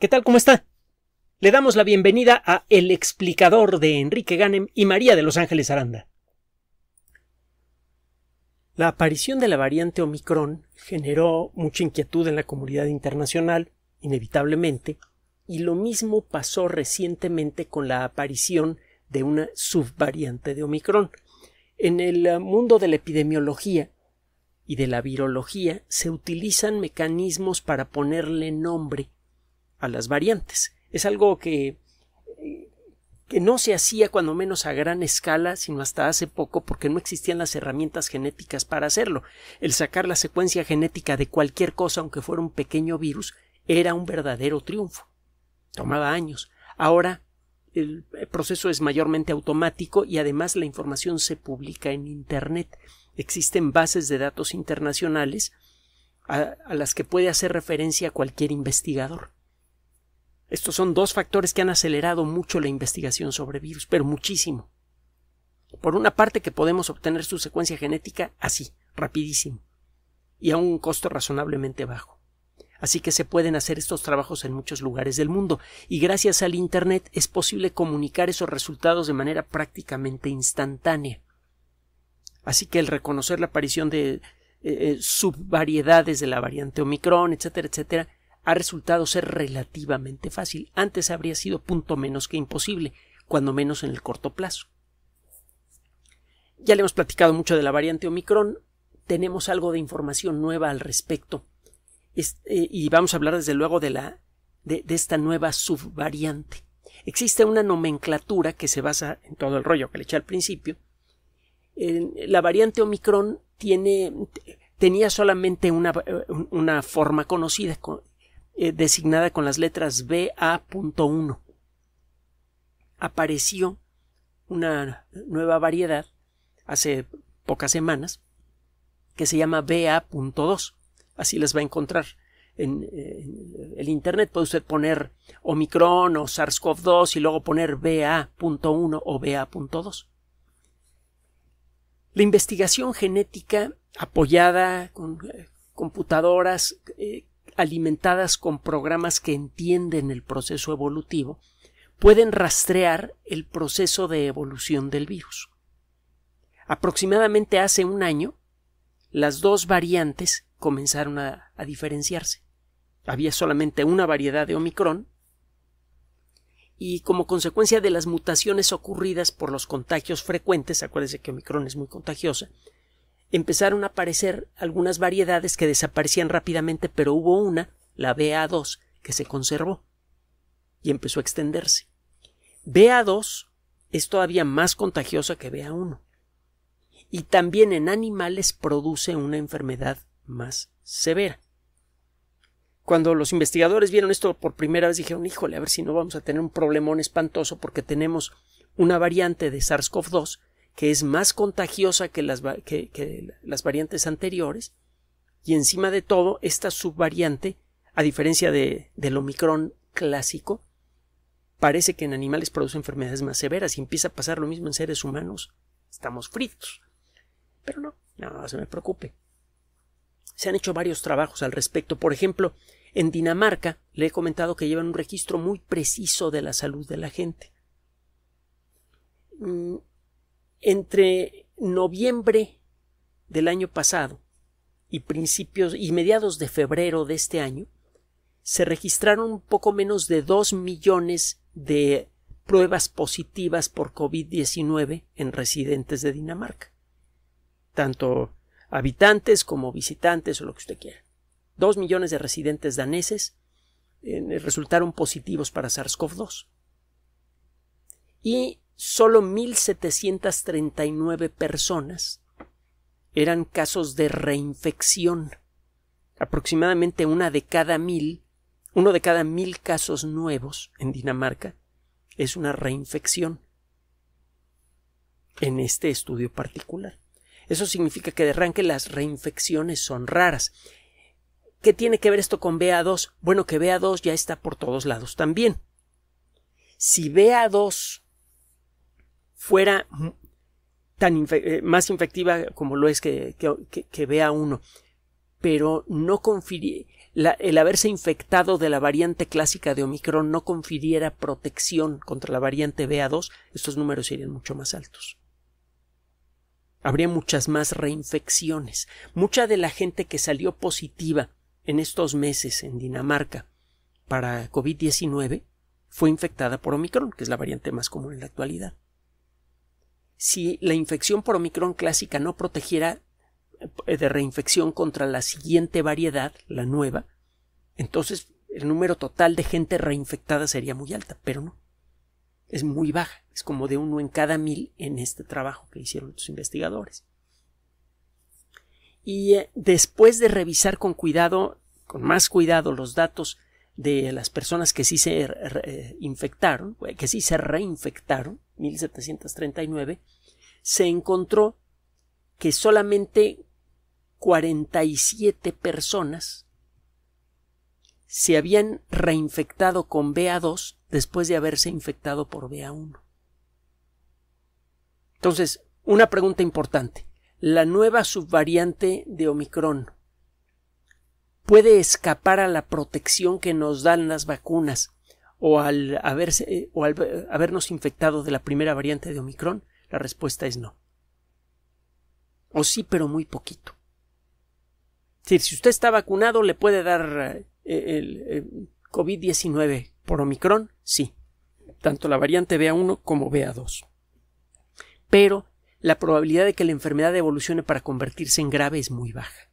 ¿Qué tal? ¿Cómo está? Le damos la bienvenida a El explicador de Enrique Ganem y María de Los Ángeles Aranda. La aparición de la variante Omicron generó mucha inquietud en la comunidad internacional, inevitablemente, y lo mismo pasó recientemente con la aparición de una subvariante de Omicron. En el eh, mundo de la epidemiología y de la virología se utilizan mecanismos para ponerle nombre a las variantes. Es algo que, que no se hacía cuando menos a gran escala, sino hasta hace poco, porque no existían las herramientas genéticas para hacerlo. El sacar la secuencia genética de cualquier cosa, aunque fuera un pequeño virus, era un verdadero triunfo. Tomaba años. Ahora el proceso es mayormente automático y además la información se publica en Internet. Existen bases de datos internacionales a, a las que puede hacer referencia cualquier investigador. Estos son dos factores que han acelerado mucho la investigación sobre virus, pero muchísimo. Por una parte que podemos obtener su secuencia genética así, rapidísimo, y a un costo razonablemente bajo. Así que se pueden hacer estos trabajos en muchos lugares del mundo, y gracias al Internet es posible comunicar esos resultados de manera prácticamente instantánea. Así que el reconocer la aparición de eh, eh, subvariedades de la variante Omicron, etcétera, etcétera, ha resultado ser relativamente fácil. Antes habría sido punto menos que imposible, cuando menos en el corto plazo. Ya le hemos platicado mucho de la variante Omicron, tenemos algo de información nueva al respecto. Eh, y vamos a hablar desde luego de la de, esta nueva subvariante. Existe una nomenclatura que se basa en todo el rollo que le eché al principio. la variante Omicron tiene, tenía solamente una, eh, una forma conocida, eh, designada con las letras BA.1. Apareció una nueva variedad hace pocas semanas que se llama BA.2. Así las va a encontrar en, eh, el Internet. Puede usted poner Omicron o SARS-CoV-2 y luego poner BA.1 o BA.2. La investigación genética apoyada con eh, computadoras alimentadas con programas que entienden el proceso evolutivo, pueden rastrear el proceso de evolución del virus. Aproximadamente hace un año, las dos variantes comenzaron a, diferenciarse. Había solamente una variedad de Omicron y como consecuencia de las mutaciones ocurridas por los contagios frecuentes, acuérdense que Omicron es muy contagiosa, empezaron a aparecer algunas variedades que desaparecían rápidamente, pero hubo una, la BA2, que se conservó y empezó a extenderse. BA2 es todavía más contagiosa que BA1 y también en animales produce una enfermedad más severa. Cuando los investigadores vieron esto por primera vez dijeron, híjole, a ver si no vamos a tener un problemón espantoso porque tenemos una variante de SARS-CoV-2 que es más contagiosa que las, variantes anteriores, y encima de todo, esta subvariante, a diferencia de, del Omicron clásico, parece que en animales produce enfermedades más severas y empieza a pasar lo mismo en seres humanos. Estamos fritos. Pero no, no se me preocupe. Se han hecho varios trabajos al respecto. Por ejemplo, en Dinamarca le he comentado que llevan un registro muy preciso de la salud de la gente. Mm, entre noviembre del año pasado y principios y mediados de febrero de este año se registraron un poco menos de 2 millones de pruebas positivas por COVID-19 en residentes de Dinamarca. Tanto habitantes como visitantes o lo que usted quiera. 2 millones de residentes daneses eh, resultaron positivos para SARS-CoV-2. Y solo 1.739 personas eran casos de reinfección. Aproximadamente una de cada mil, uno de cada mil casos nuevos en Dinamarca es una reinfección en este estudio particular. Eso significa que de arranque las reinfecciones son raras. ¿Qué tiene que ver esto con BA2? Bueno, que BA2 ya está por todos lados también. Si BA2 fuera tan eh, más infectiva como lo es que, que, 1 vea uno. Pero no el haberse infectado de la variante clásica de Omicron no confiriera protección contra la variante BA2, estos números serían mucho más altos. Habría muchas más reinfecciones. Mucha de la gente que salió positiva en estos meses en Dinamarca para COVID-19 fue infectada por Omicron, que es la variante más común en la actualidad si la infección por Omicron clásica no protegiera eh, de reinfección contra la siguiente variedad, la nueva, entonces el número total de gente reinfectada sería muy alta, pero no. Es muy baja, es como de uno en cada mil en este trabajo que hicieron los investigadores. Y eh, después de revisar con cuidado, con más cuidado, los datos de las personas que sí se eh, infectaron, que sí se reinfectaron, 1739, se encontró que solamente 47 personas se habían reinfectado con BA2 después de haberse infectado por BA1. Entonces, una pregunta importante. ¿La nueva subvariante de Omicron puede escapar a la protección que nos dan las vacunas o al, haberse, eh, o al habernos infectado de la primera variante de Omicron? La respuesta es no. O sí, pero muy poquito. Si, usted está vacunado, le puede dar eh, el eh, COVID-19 por Omicron, sí. Tanto la variante BA1 como BA2. Pero la probabilidad de que la enfermedad evolucione para convertirse en grave es muy baja.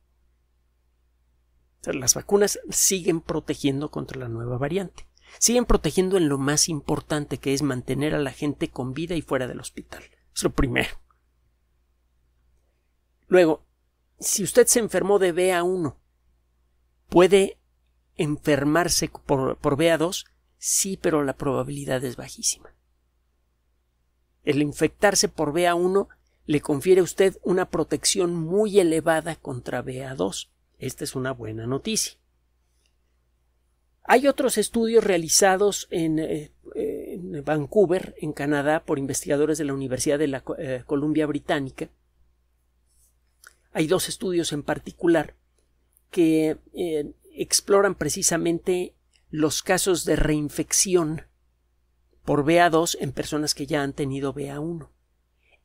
las vacunas siguen protegiendo contra la nueva variante siguen protegiendo en lo más importante que es mantener a la gente con vida y fuera del hospital. Es lo primero. Luego, si usted se enfermó de BA1, ¿puede enfermarse por, por BA2? Sí, pero la probabilidad es bajísima. El infectarse por BA1 le confiere a usted una protección muy elevada contra BA2. Esta es una buena noticia. Hay otros estudios realizados eh, eh, en, Vancouver, en Canadá, por investigadores de la Universidad de la eh, Columbia Británica. Hay dos estudios en particular que exploran precisamente los casos de reinfección por BA2 en personas que ya han tenido BA1.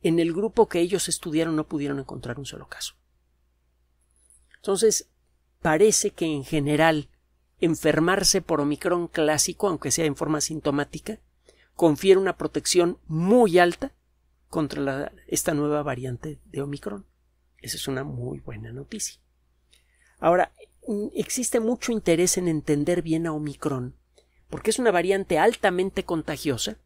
En el grupo que ellos estudiaron no pudieron encontrar un solo caso. Entonces, parece que en general enfermarse por Omicron clásico, aunque sea en forma sintomática, confiere una protección muy alta contra esta nueva variante de Omicron. Esa es una muy buena noticia. Ahora, mm, existe mucho interés en entender bien a Omicron, porque es una variante altamente contagiosa,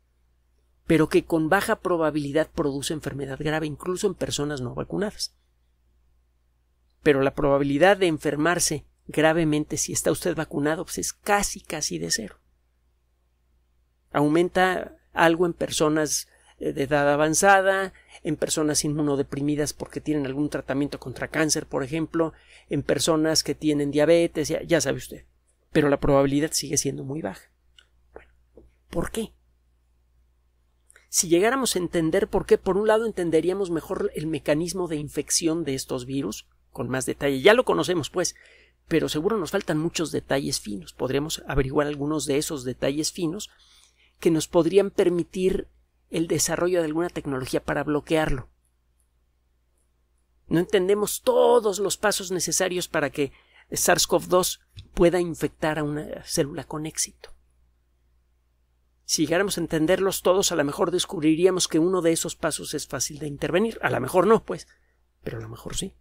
pero que con baja probabilidad produce enfermedad grave incluso en personas no vacunadas. Pero la probabilidad de enfermarse gravemente si está usted vacunado, pues es casi, casi de cero. Aumenta algo en personas eh, de edad avanzada, en personas inmunodeprimidas porque tienen algún tratamiento contra cáncer, por ejemplo, en personas que tienen diabetes, ya, sabe usted. Pero la probabilidad sigue siendo muy baja. ¿Por qué? Si llegáramos a entender por qué, por un lado entenderíamos mejor el mecanismo de infección de estos virus, con más detalle. Ya lo conocemos, pues, pero seguro nos faltan muchos detalles finos. Podríamos averiguar algunos de esos detalles finos que nos podrían permitir el desarrollo de alguna tecnología para bloquearlo. No entendemos todos los pasos necesarios para que SARS-CoV-2 pueda infectar a una célula con éxito. Si llegáramos a entenderlos todos, a lo mejor descubriríamos que uno de esos pasos es fácil de intervenir. A lo mejor no, pues, pero a lo mejor sí.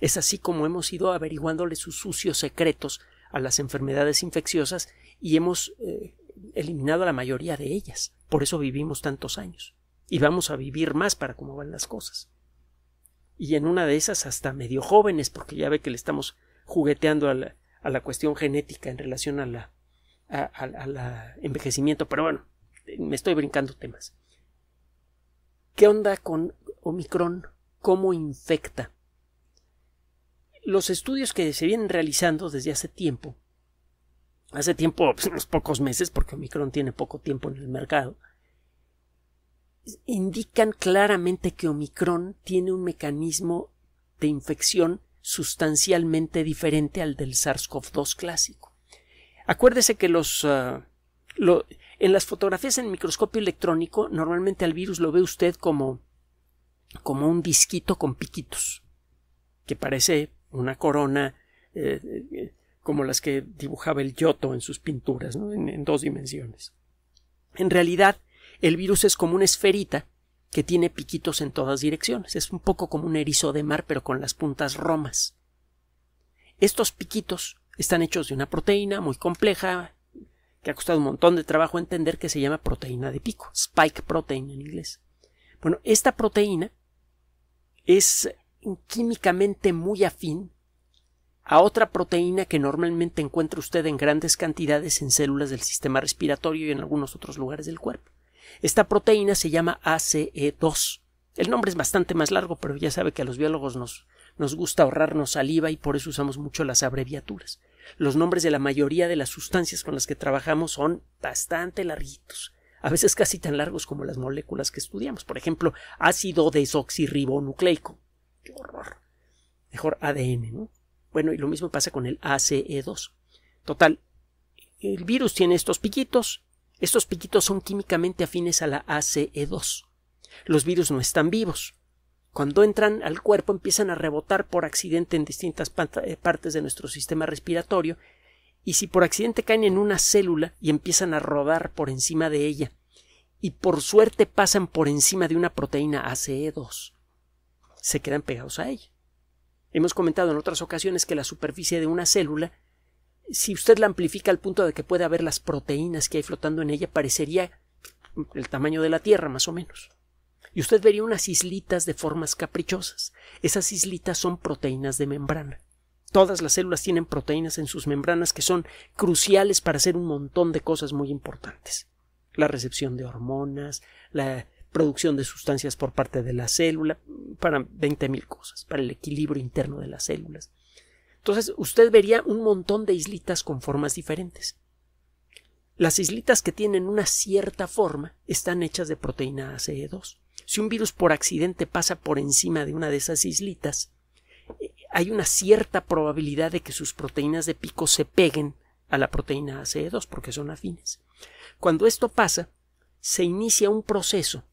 Es así como hemos ido averiguándole sus sucios secretos a las enfermedades infecciosas y hemos eh, eliminado la mayoría de ellas. Por eso vivimos tantos años. Y vamos a vivir más para cómo van las cosas. Y en una de esas hasta medio jóvenes, porque ya ve que le estamos jugueteando a la, cuestión genética en relación al a, envejecimiento. Pero bueno, me estoy brincando temas. ¿Qué onda con Omicron? ¿Cómo infecta? los estudios que se vienen realizando desde hace tiempo, hace tiempo, pues, unos pocos meses, porque Omicron tiene poco tiempo en el mercado, indican claramente que Omicron tiene un mecanismo de infección sustancialmente diferente al del SARS-CoV-2 clásico. Acuérdese que los, ah, en las fotografías en microscopio electrónico, normalmente al virus lo ve usted como, como un disquito con piquitos, que parece una corona eh, eh, como las que dibujaba el Yoto en sus pinturas, en, en dos dimensiones. En realidad, el virus es como una esferita que tiene piquitos en todas direcciones. Es un poco como un erizo de mar, pero con las puntas romas. Estos piquitos están hechos de una proteína muy compleja, que ha costado un montón de trabajo entender, que se llama proteína de pico, spike protein en inglés. Bueno, esta proteína es químicamente muy afín a otra proteína que normalmente encuentra usted en grandes cantidades en células del sistema respiratorio y en algunos otros lugares del cuerpo. Esta proteína se llama ACE2. El nombre es bastante más largo, pero ya sabe que a los biólogos nos, nos gusta ahorrarnos saliva y por eso usamos mucho las abreviaturas. Los nombres de la mayoría de las sustancias con las que trabajamos son bastante larguitos, a veces casi tan largos como las moléculas que estudiamos. Por ejemplo, ácido desoxirribonucleico qué horror. Mejor ADN, ¿no? Bueno, y lo mismo pasa con el ACE2. Total, el virus tiene estos piquitos. Estos piquitos son químicamente afines a la ACE2. Los virus no están vivos. Cuando entran al cuerpo empiezan a rebotar por accidente en distintas eh, partes de nuestro sistema respiratorio y si por accidente caen en una célula y empiezan a rodar por encima de ella y por suerte pasan por encima de una proteína ACE2, se quedan pegados a ella. Hemos comentado en otras ocasiones que la superficie de una célula, si usted la amplifica al punto de que pueda ver las proteínas que hay flotando en ella, parecería el tamaño de la Tierra, más o menos. Y usted vería unas islitas de formas caprichosas. Esas islitas son proteínas de membrana. Todas las células tienen proteínas en sus membranas que son cruciales para hacer un montón de cosas muy importantes. La recepción de hormonas, la producción de sustancias por parte de la célula, para 20.000 cosas, para el equilibrio interno de las células. Entonces usted vería un montón de islitas con formas diferentes. Las islitas que tienen una cierta forma están hechas de proteína ACE2. Si un virus por accidente pasa por encima de una de esas islitas, eh, hay una cierta probabilidad de que sus proteínas de pico se peguen a la proteína ACE2 porque son afines. Cuando esto pasa, se inicia un proceso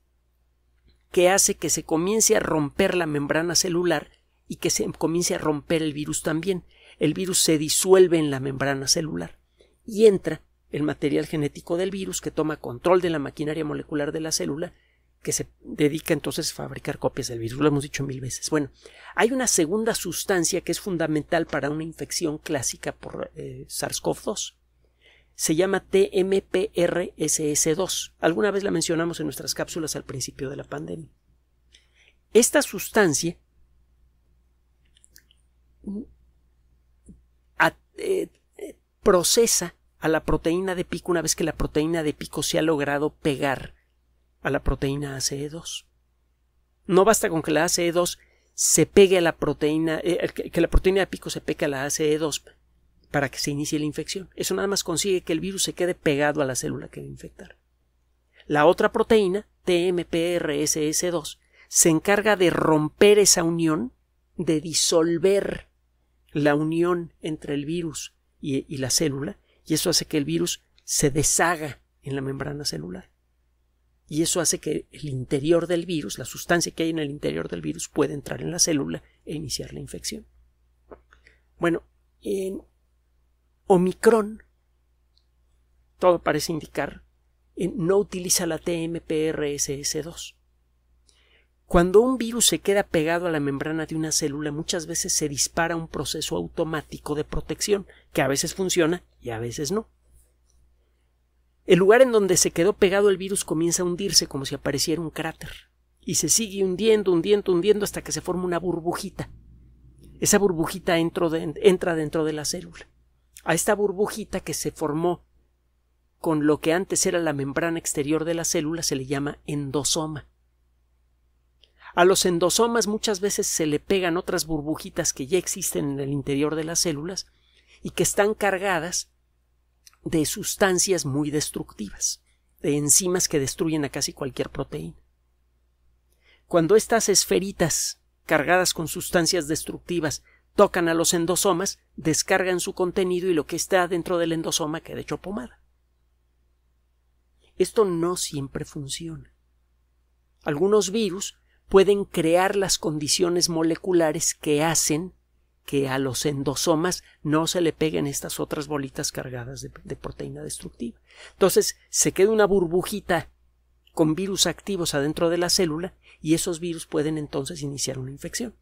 que hace que se comience a romper la membrana celular y que se comience a romper el virus también. El virus se disuelve en la membrana celular y entra el material genético del virus que toma control de la maquinaria molecular de la célula que se dedica entonces a fabricar copias del virus. Lo hemos dicho mil veces. Bueno, hay una segunda sustancia que es fundamental para una infección clásica por eh, SARS-CoV-2 se llama TMPRSS2. Alguna vez la mencionamos en nuestras cápsulas al principio de la pandemia. Esta sustancia eh, procesa a la proteína de pico una vez que la proteína de pico se ha logrado pegar a la proteína ACE2. No basta con que la ACE2 se pegue a la proteína, eh, que la proteína de pico se pegue a la ACE2 para que se inicie la infección. Eso nada más consigue que el virus se quede pegado a la célula que va a infectar. La otra proteína, TMPRSS2, se encarga de romper esa unión, de disolver la unión entre el virus y, la célula, y eso hace que el virus se deshaga en la membrana celular. Y eso hace que el interior del virus, la sustancia que hay en el interior del virus, pueda entrar en la célula e iniciar la infección. Bueno, en Omicron, todo parece indicar, no utiliza la TMPRSS2. Cuando un virus se queda pegado a la membrana de una célula, muchas veces se dispara un proceso automático de protección, que a veces funciona y a veces no. El lugar en donde se quedó pegado el virus comienza a hundirse como si apareciera un cráter, y se sigue hundiendo, hundiendo, hundiendo hasta que se forma una burbujita. Esa burbujita entra dentro de la célula a esta burbujita que se formó con lo que antes era la membrana exterior de la célula se le llama endosoma. A los endosomas muchas veces se le pegan otras burbujitas que ya existen en el interior de las células y que están cargadas de sustancias muy destructivas, de enzimas que destruyen a casi cualquier proteína. Cuando estas esferitas cargadas con sustancias destructivas tocan a los endosomas, descargan su contenido y lo que está dentro del endosoma queda hecho pomada. Esto no siempre funciona. Algunos virus pueden crear las condiciones moleculares que hacen que a los endosomas no se le peguen estas otras bolitas cargadas de, de proteína destructiva. Entonces, se queda una burbujita con virus activos adentro de la célula y esos virus pueden entonces iniciar una infección.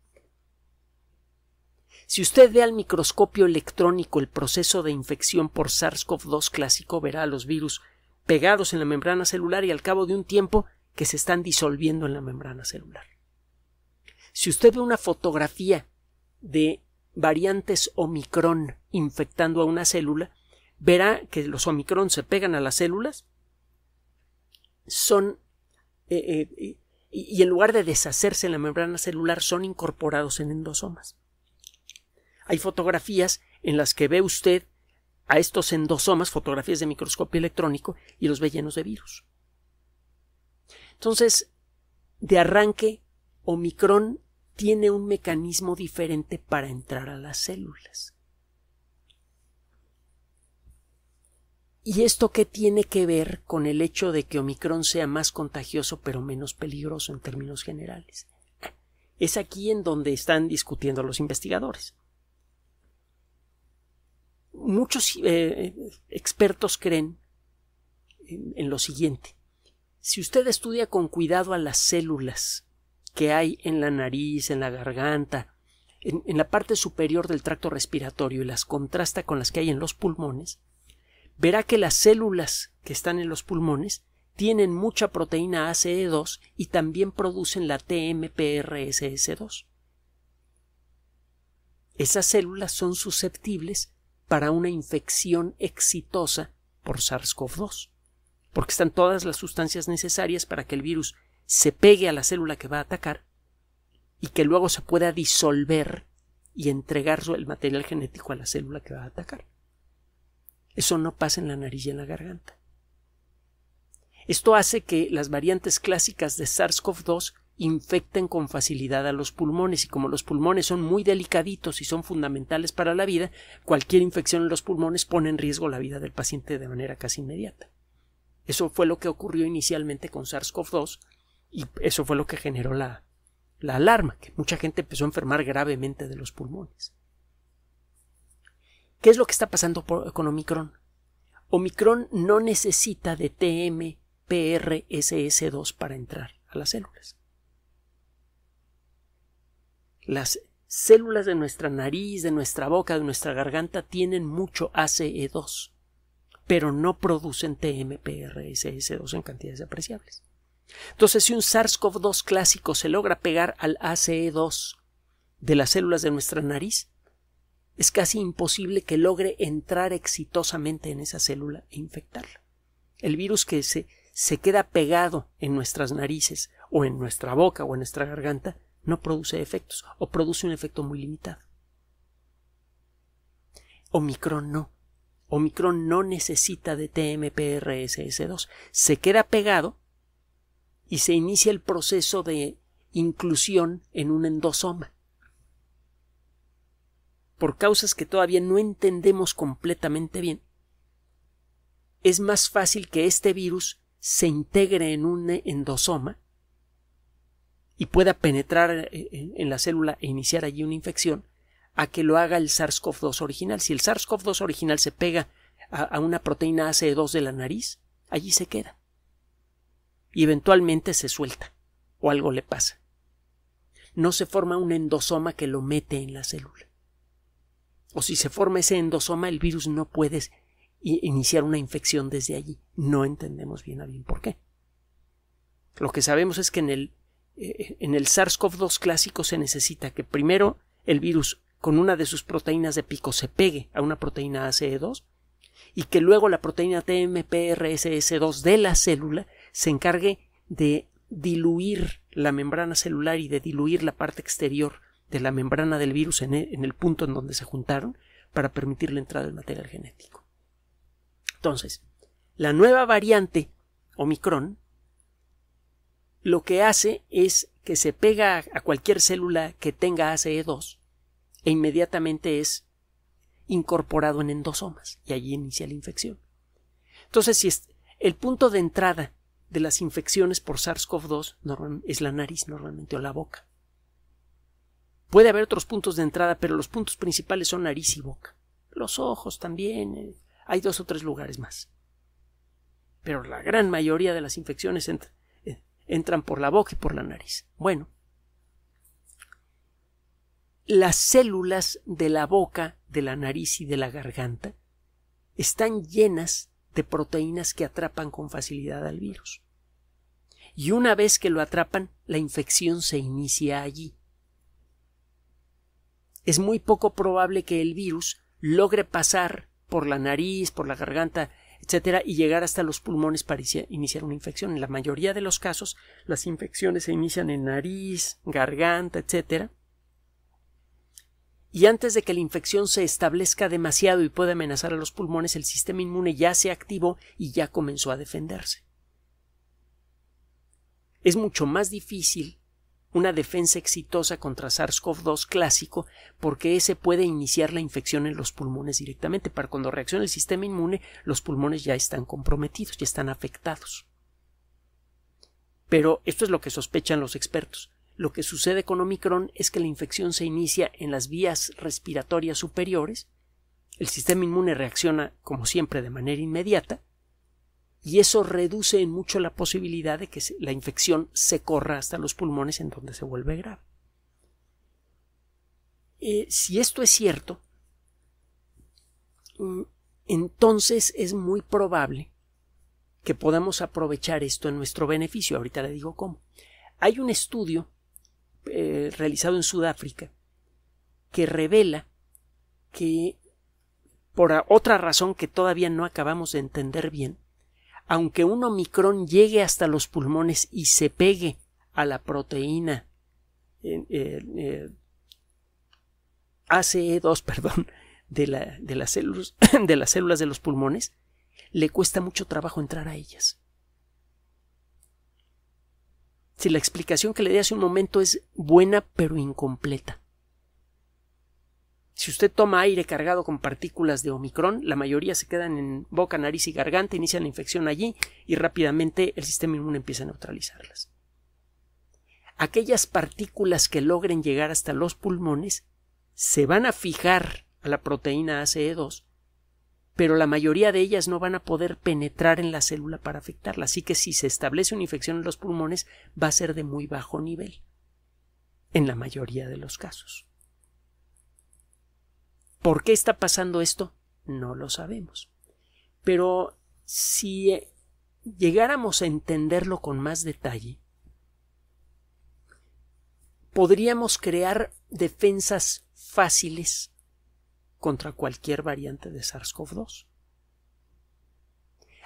Si usted ve al microscopio electrónico el proceso de infección por SARS-CoV-2 clásico, verá a los virus pegados en la membrana celular y al cabo de un tiempo que se están disolviendo en la membrana celular. Si usted ve una fotografía de variantes Omicron infectando a una célula, verá que los Omicron se pegan a las células, son eh, eh, y en lugar de deshacerse en la membrana celular son incorporados en endosomas. Hay fotografías en las que ve usted a estos endosomas, fotografías de microscopio electrónico, y los ve llenos de virus. Entonces, de arranque, Omicron tiene un mecanismo diferente para entrar a las células. ¿Y esto qué tiene que ver con el hecho de que Omicron sea más contagioso pero menos peligroso en términos generales? Es aquí en donde están discutiendo los investigadores muchos eh, expertos creen en, lo siguiente. Si usted estudia con cuidado a las células que hay en la nariz, en la garganta, en, en, la parte superior del tracto respiratorio y las contrasta con las que hay en los pulmones, verá que las células que están en los pulmones tienen mucha proteína ACE2 y también producen la TMPRSS2. Esas células son susceptibles para una infección exitosa por SARS-CoV-2, porque están todas las sustancias necesarias para que el virus se pegue a la célula que va a atacar y que luego se pueda disolver y entregar el material genético a la célula que va a atacar. Eso no pasa en la nariz y en la garganta. Esto hace que las variantes clásicas de SARS-CoV-2 infecten con facilidad a los pulmones y como los pulmones son muy delicaditos y son fundamentales para la vida, cualquier infección en los pulmones pone en riesgo la vida del paciente de manera casi inmediata. Eso fue lo que ocurrió inicialmente con SARS-CoV-2 y eso fue lo que generó la, la alarma, que mucha gente empezó a enfermar gravemente de los pulmones. ¿Qué es lo que está pasando con Omicron? Omicron no necesita de tmprss 2 para entrar a las células. Las células de nuestra nariz, de nuestra boca, de nuestra garganta tienen mucho ACE2, pero no producen TMPRSS2 en cantidades apreciables. Entonces, si un SARS-CoV-2 clásico se logra pegar al ACE2 de las células de nuestra nariz, es casi imposible que logre entrar exitosamente en esa célula e infectarla. El virus que se, se queda pegado en nuestras narices o en nuestra boca o en nuestra garganta no produce efectos o produce un efecto muy limitado. Omicron no. Omicron no necesita de TMPRSS2. Se queda pegado y se inicia el proceso de inclusión en un endosoma. Por causas que todavía no entendemos completamente bien, es más fácil que este virus se integre en un endosoma y pueda penetrar eh, en la célula e iniciar allí una infección, a que lo haga el SARS-CoV-2 original. Si el SARS-CoV-2 original se pega a, una proteína ACE2 de la nariz, allí se queda. Y eventualmente se suelta, o algo le pasa. No se forma un endosoma que lo mete en la célula. O si se forma ese endosoma, el virus no puede iniciar una infección desde allí. No entendemos bien a bien por qué. Lo que sabemos es que en el eh, en el SARS-CoV-2 clásico se necesita que primero el virus con una de sus proteínas de pico se pegue a una proteína ACE2 y que luego la proteína TMPRSS2 de la célula se encargue de diluir la membrana celular y de diluir la parte exterior de la membrana del virus en el punto en donde se juntaron para permitir la entrada del material genético. Entonces, la nueva variante Omicron lo que hace es que se pega a cualquier célula que tenga ACE2 e inmediatamente es incorporado en endosomas y allí inicia la infección. Entonces, si es el punto de entrada de las infecciones por SARS-CoV-2 es la nariz normalmente o la boca. Puede haber otros puntos de entrada, pero los puntos principales son nariz y boca. Los ojos también, eh, hay dos o tres lugares más. Pero la gran mayoría de las infecciones entran por la boca y por la nariz. Bueno, las células de la boca, de la nariz y de la garganta están llenas de proteínas que atrapan con facilidad al virus. Y una vez que lo atrapan, la infección se inicia allí. Es muy poco probable que el virus logre pasar por la nariz, por la garganta etcétera, y llegar hasta los pulmones para iniciar una infección. En la mayoría de los casos, las infecciones se inician en nariz, garganta, etcétera. Y antes de que la infección se establezca demasiado y pueda amenazar a los pulmones, el sistema inmune ya se activó y ya comenzó a defenderse. Es mucho más difícil una defensa exitosa contra SARS-CoV-2 clásico porque ese puede iniciar la infección en los pulmones directamente. Para cuando reacciona el sistema inmune, los pulmones ya están comprometidos, ya están afectados. Pero esto es lo que sospechan los expertos. Lo que sucede con Omicron es que la infección se inicia en las vías respiratorias superiores, el sistema inmune reacciona como siempre de manera inmediata, y eso reduce en mucho la posibilidad de que la infección se corra hasta los pulmones en donde se vuelve grave. Eh, si esto es cierto, mm, entonces es muy probable que podamos aprovechar esto en nuestro beneficio. Ahorita le digo cómo. Hay un estudio eh, realizado en Sudáfrica que revela que, por otra razón que todavía no acabamos de entender bien, aunque un omicrón llegue hasta los pulmones y se pegue a la proteína ACE2, perdón, de, las células, de las células de los pulmones, le cuesta mucho trabajo entrar a ellas. Si la explicación que le di hace un momento es buena pero incompleta. Si usted toma aire cargado con partículas de Omicron, la mayoría se quedan en boca, nariz y garganta, inician la infección allí y rápidamente el sistema inmune empieza a neutralizarlas. Aquellas partículas que logren llegar hasta los pulmones se van a fijar a la proteína ACE2, pero la mayoría de ellas no van a poder penetrar en la célula para afectarla, así que si se establece una infección en los pulmones va a ser de muy bajo nivel, en la mayoría de los casos. ¿Por qué está pasando esto? No lo sabemos. Pero si eh, llegáramos a entenderlo con más detalle, podríamos crear defensas fáciles contra cualquier variante de SARS-CoV-2.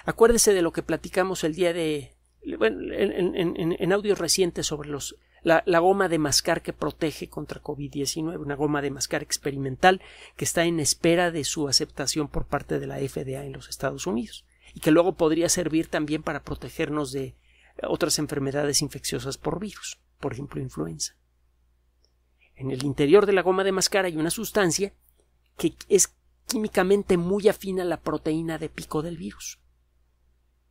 Acuérdese de lo que platicamos el día de en, audio en, audios recientes sobre los la, goma de mascar que protege contra COVID-19, una goma de mascar experimental que está en espera de su aceptación por parte de la FDA en los Estados Unidos y que luego podría servir también para protegernos de eh, otras enfermedades infecciosas por virus, por ejemplo influenza. En el interior de la goma de mascar hay una sustancia que es químicamente muy afina a la proteína de pico del virus.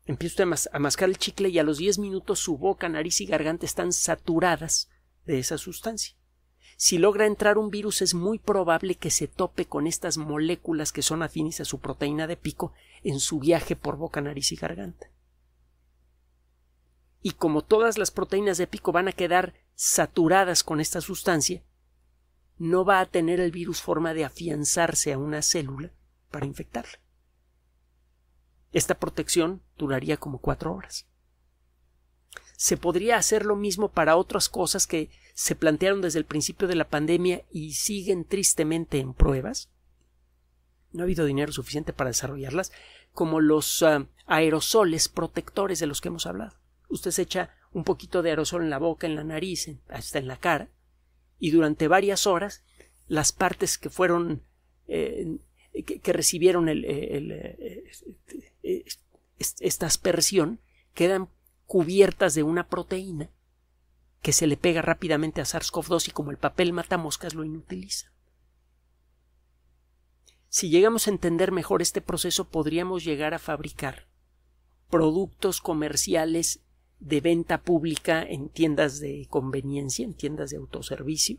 Empieza a, mascar el chicle y a los 10 minutos su boca, nariz y garganta están saturadas de esa sustancia. Si logra entrar un virus es muy probable que se tope con estas moléculas que son afines a su proteína de pico en su viaje por boca, nariz y garganta. Y como todas las proteínas de pico van a quedar saturadas con esta sustancia, no va a tener el virus forma de afianzarse a una célula para infectarla. Esta protección duraría como cuatro horas. Se podría hacer lo mismo para otras cosas que se plantearon desde el principio de la pandemia y siguen tristemente en pruebas. No ha habido dinero suficiente para desarrollarlas, como los ah, aerosoles protectores de los que hemos hablado. Usted se echa un poquito de aerosol en la boca, en la nariz, hasta en la cara, y durante varias horas las partes que fueron eh, que, recibieron el, eh, esta aspersión quedan cubiertas de una proteína que se le pega rápidamente a SARS-CoV-2 y como el papel mata moscas lo inutiliza. Si llegamos a entender mejor este proceso podríamos llegar a fabricar productos comerciales de venta pública en tiendas de conveniencia, en tiendas de autoservicio,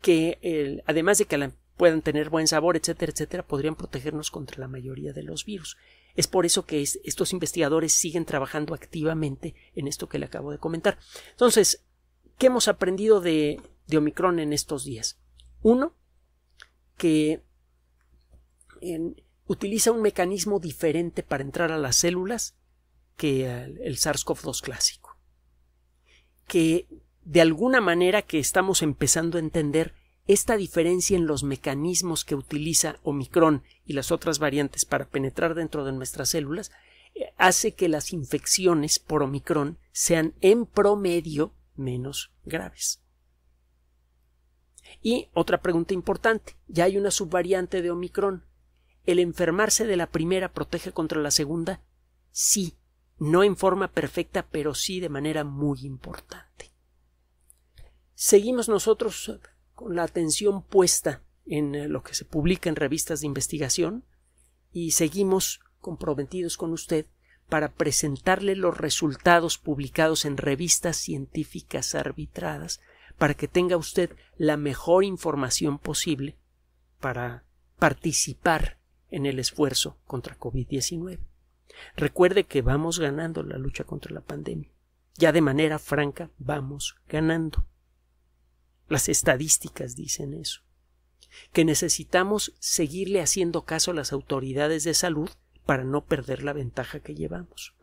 que además de que la puedan tener buen sabor, etcétera, etcétera, podrían protegernos contra la mayoría de los virus. Es por eso que estos investigadores siguen trabajando activamente en esto que le acabo de comentar. Entonces, ¿qué hemos aprendido de, Omicron en estos días? Uno, que utiliza un mecanismo diferente para entrar a las células que el, el SARS-CoV-2 clásico. Que de alguna manera que estamos empezando a entender esta diferencia en los mecanismos que utiliza Omicron y las otras variantes para penetrar dentro de nuestras células eh, hace que las infecciones por Omicron sean en promedio menos graves. Y otra pregunta importante, ya hay una subvariante de Omicron. ¿El enfermarse de la primera protege contra la segunda? Sí, no en forma perfecta, pero sí de manera muy importante. Seguimos nosotros con la atención puesta en eh, lo que se publica en revistas de investigación y seguimos comprometidos con usted para presentarle los resultados publicados en revistas científicas arbitradas para que tenga usted la mejor información posible para participar en el esfuerzo contra COVID-19. Recuerde que vamos ganando la lucha contra la pandemia. Ya de manera franca vamos ganando. Las estadísticas dicen eso. Que necesitamos seguirle haciendo caso a las autoridades de salud para no perder la ventaja que llevamos.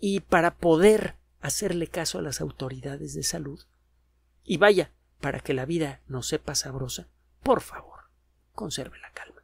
Y para poder hacerle caso a las autoridades de salud, y vaya, para que la vida no sepa sabrosa, por favor, conserve la calma.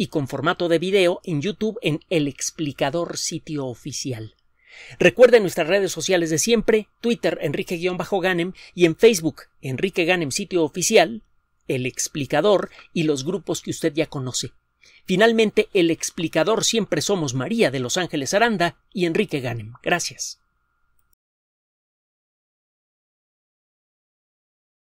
y con formato de video en YouTube en El Explicador Sitio Oficial. Recuerde nuestras redes sociales de siempre, Twitter Enrique-Ganem y en Facebook Enrique Ganem Sitio Oficial, El Explicador y los grupos que usted ya conoce. Finalmente, El Explicador siempre somos María de Los Ángeles Aranda y Enrique Ganem. Gracias.